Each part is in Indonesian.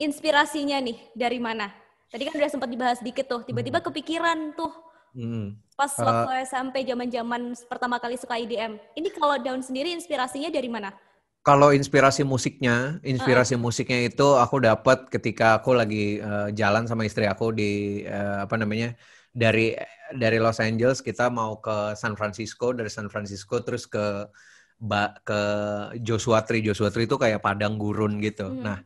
inspirasinya nih dari mana? Tadi kan udah sempat dibahas dikit tuh, tiba-tiba hmm. kepikiran tuh hmm. pas waktu uh, SMP zaman-zaman pertama kali suka IDM. Ini kalau Daun sendiri inspirasinya dari mana? Kalau inspirasi musiknya, inspirasi musiknya itu aku dapat ketika aku lagi uh, jalan sama istri aku di uh, apa namanya dari dari Los Angeles kita mau ke San Francisco, dari San Francisco terus ke ke Joshua Tree. Joshua Tree itu kayak padang gurun gitu. Hmm. Nah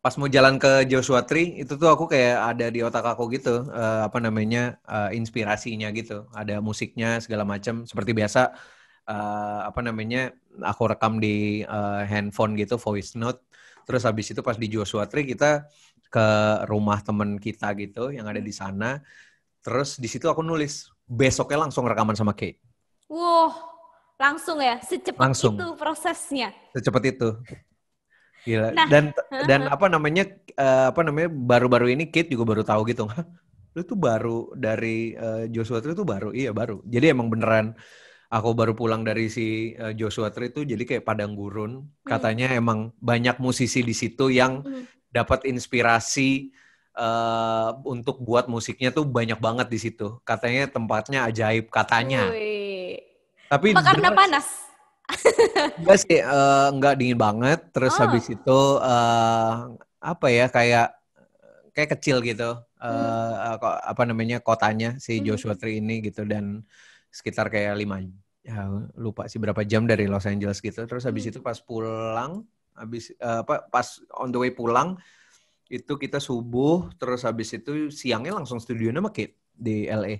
pas mau jalan ke Joshua Tree itu tuh aku kayak ada di otak aku gitu uh, apa namanya uh, inspirasinya gitu ada musiknya segala macam seperti biasa uh, apa namanya aku rekam di uh, handphone gitu voice note terus habis itu pas di Joshua Tree kita ke rumah temen kita gitu yang ada di sana terus di situ aku nulis besoknya langsung rekaman sama Kate. Wow, langsung ya secepat langsung. itu prosesnya. Secepat itu Gila. Nah. Dan dan apa namanya uh, apa namanya baru-baru ini Kate juga baru tahu gitu. lu tuh baru dari uh, Joshua Tree tuh baru. Iya, baru. Jadi emang beneran aku baru pulang dari si uh, Joshua Tree itu jadi kayak padang gurun. Hmm. Katanya emang banyak musisi di situ yang hmm. dapat inspirasi uh, untuk buat musiknya tuh banyak banget di situ. Katanya tempatnya ajaib katanya. Ui. Tapi karena panas? Enggak sih, uh, dingin banget. Terus oh. habis itu uh, apa ya kayak kayak kecil gitu. Hmm. Uh, apa namanya kotanya si hmm. Joshua Tree ini gitu dan sekitar kayak lima ya, lupa sih berapa jam dari Los Angeles gitu. Terus habis hmm. itu pas pulang, habis uh, apa pas on the way pulang itu kita subuh terus habis itu siangnya langsung studio nama Kate di LA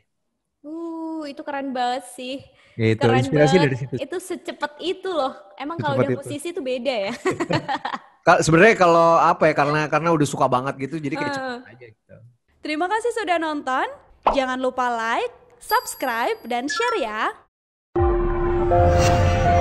itu keren banget sih. Ya, itu keren inspirasi banget. dari situ. Itu secepat itu loh. Emang kalau dia posisi itu beda ya. Sebenarnya kalau apa ya karena karena udah suka banget gitu jadi kayak uh. aja gitu. Terima kasih sudah nonton. Jangan lupa like, subscribe dan share ya.